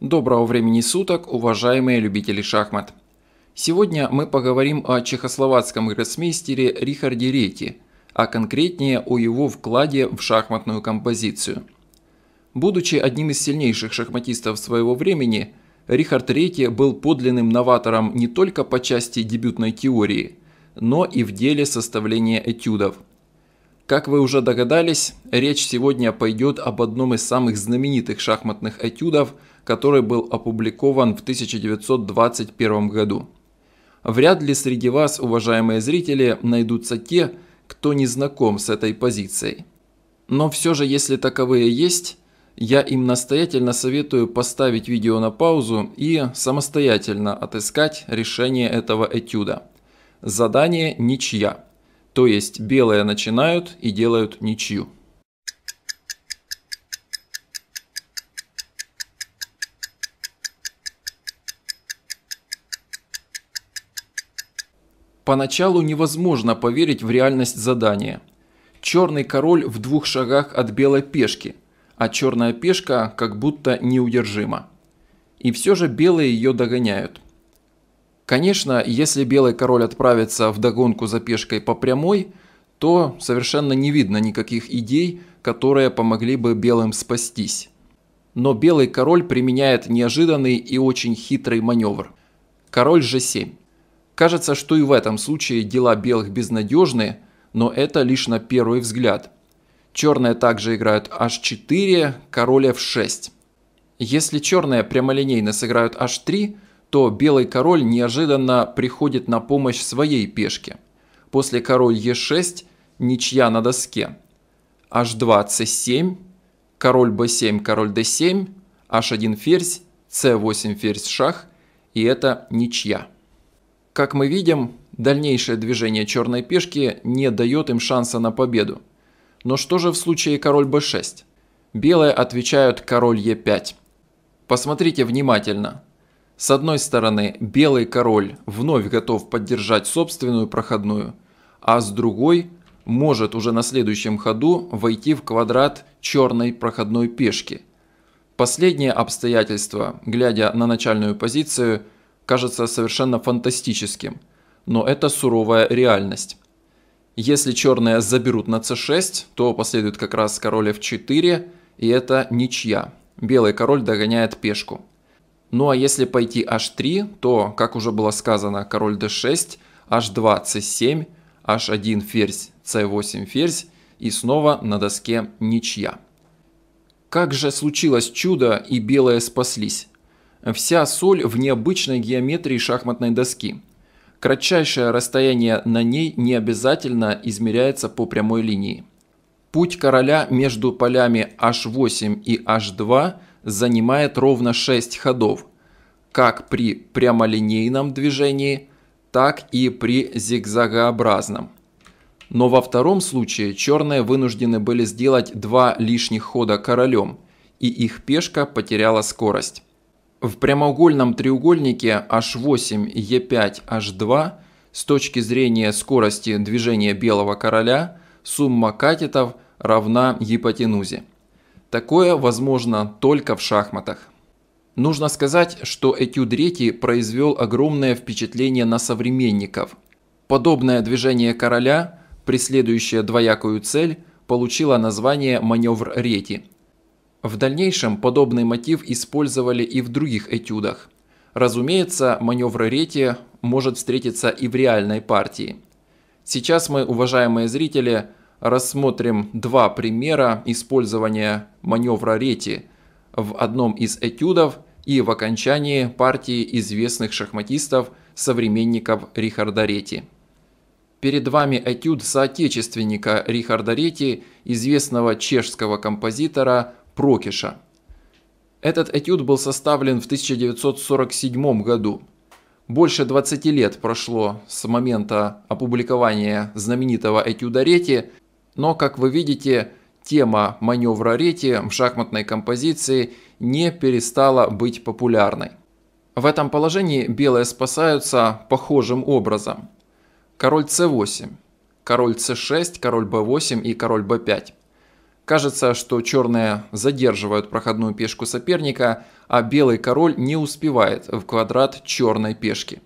Доброго времени суток, уважаемые любители шахмат! Сегодня мы поговорим о чехословацком гроссмейстере Рихарде Рети, а конкретнее о его вкладе в шахматную композицию. Будучи одним из сильнейших шахматистов своего времени, Рихард Рети был подлинным новатором не только по части дебютной теории, но и в деле составления этюдов – как вы уже догадались, речь сегодня пойдет об одном из самых знаменитых шахматных этюдов, который был опубликован в 1921 году. Вряд ли среди вас, уважаемые зрители, найдутся те, кто не знаком с этой позицией. Но все же, если таковые есть, я им настоятельно советую поставить видео на паузу и самостоятельно отыскать решение этого этюда. Задание «Ничья». То есть белые начинают и делают ничью. Поначалу невозможно поверить в реальность задания. Черный король в двух шагах от белой пешки, а черная пешка как будто неудержима. И все же белые ее догоняют – Конечно, если белый король отправится в догонку за пешкой по прямой, то совершенно не видно никаких идей, которые помогли бы белым спастись. Но белый король применяет неожиданный и очень хитрый маневр. Король же 7 Кажется, что и в этом случае дела белых безнадежны, но это лишь на первый взгляд. Черные также играют h4, король f6. Если черные прямолинейно сыграют h3, то белый король неожиданно приходит на помощь своей пешке. После король Е6 ничья на доске. H2 C7, король B7, король D7, H1 ферзь, C8 ферзь шах и это ничья. Как мы видим, дальнейшее движение черной пешки не дает им шанса на победу. Но что же в случае король b6? Белые отвечают король e5. Посмотрите внимательно. С одной стороны, Белый Король вновь готов поддержать собственную проходную, а с другой может уже на следующем ходу войти в квадрат черной проходной пешки. Последнее обстоятельство, глядя на начальную позицию, кажется совершенно фантастическим, но это суровая реальность. Если черные заберут на c6, то последует как раз король f4, и это ничья. Белый король догоняет пешку. Ну а если пойти h3, то, как уже было сказано, король d6, h2, c7, h1 ферзь, c8 ферзь и снова на доске ничья. Как же случилось чудо и белые спаслись? Вся соль в необычной геометрии шахматной доски. Кратчайшее расстояние на ней не обязательно измеряется по прямой линии. Путь короля между полями h8 и h2 занимает ровно 6 ходов, как при прямолинейном движении, так и при зигзагообразном. Но во втором случае черные вынуждены были сделать два лишних хода королем, и их пешка потеряла скорость. В прямоугольном треугольнике h8, e5, h2 с точки зрения скорости движения белого короля сумма катетов равна гипотенузе. Такое возможно только в шахматах. Нужно сказать, что этюд Рети произвел огромное впечатление на современников. Подобное движение короля, преследующее двоякую цель, получило название маневр Рети. В дальнейшем подобный мотив использовали и в других этюдах. Разумеется, маневр Рети может встретиться и в реальной партии. Сейчас мы, уважаемые зрители, рассмотрим два примера использования маневра Рети в одном из этюдов и в окончании партии известных шахматистов, современников Рихарда Рети. Перед вами этюд соотечественника Рихарда Рети, известного чешского композитора Прокиша. Этот этюд был составлен в 1947 году. Больше 20 лет прошло с момента опубликования знаменитого этюда Рети, но, как вы видите, тема маневра Рети в шахматной композиции не перестала быть популярной. В этом положении белые спасаются похожим образом. Король c8, король c6, король b8 и король b5. Кажется, что черные задерживают проходную пешку соперника, а белый король не успевает в квадрат черной пешки.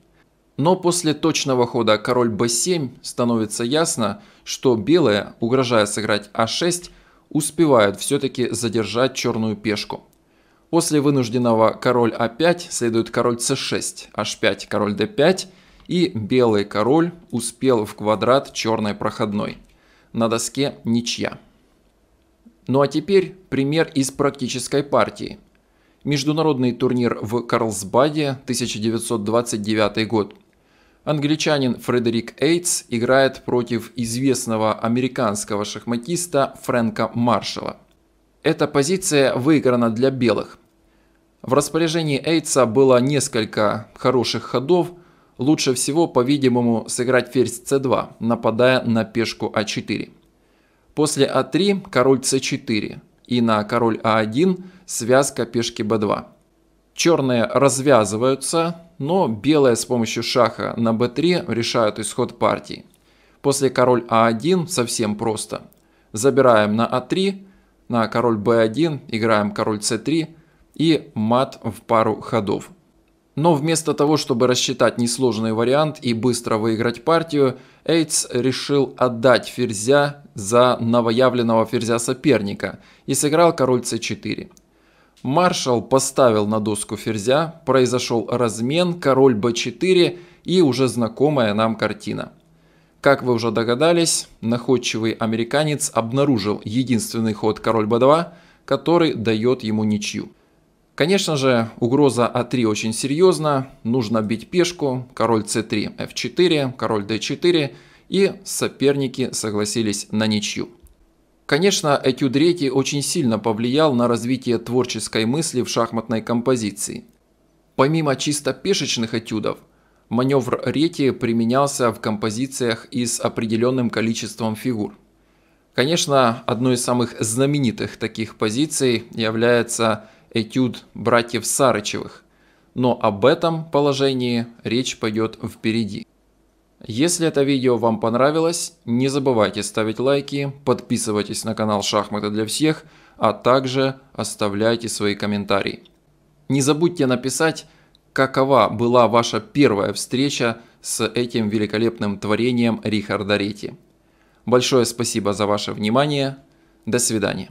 Но после точного хода король b7 становится ясно, что белые, угрожая сыграть а6, успевают все-таки задержать черную пешку. После вынужденного король а5 следует король c6, h5, король d5 и белый король успел в квадрат черной проходной. На доске ничья. Ну а теперь пример из практической партии. Международный турнир в Карлсбаде, 1929 год. Англичанин Фредерик Эйтс играет против известного американского шахматиста Фрэнка Маршала. Эта позиция выиграна для белых. В распоряжении Эйтса было несколько хороших ходов. Лучше всего, по-видимому, сыграть ферзь c2, нападая на пешку а4. После а3 король c4 и на король а1 связка пешки b2. Черные развязываются, но белые с помощью шаха на b3 решают исход партии. После король а1 совсем просто. Забираем на а3, на король b1, играем король c3 и мат в пару ходов. Но вместо того, чтобы рассчитать несложный вариант и быстро выиграть партию, Эйтс решил отдать ферзя за новоявленного ферзя соперника и сыграл король c4. Маршал поставил на доску ферзя, произошел размен, король b4 и уже знакомая нам картина. Как вы уже догадались, находчивый американец обнаружил единственный ход король b2, который дает ему ничью. Конечно же, угроза А3 очень серьезна, нужно бить пешку, король c3, f4, король d4, и соперники согласились на ничью. Конечно, этюд Рети очень сильно повлиял на развитие творческой мысли в шахматной композиции. Помимо чисто пешечных этюдов, маневр Рети применялся в композициях и с определенным количеством фигур. Конечно, одной из самых знаменитых таких позиций является этюд братьев Сарычевых, но об этом положении речь пойдет впереди. Если это видео вам понравилось, не забывайте ставить лайки, подписывайтесь на канал «Шахматы для всех», а также оставляйте свои комментарии. Не забудьте написать, какова была ваша первая встреча с этим великолепным творением Рихарда Рети. Большое спасибо за ваше внимание. До свидания.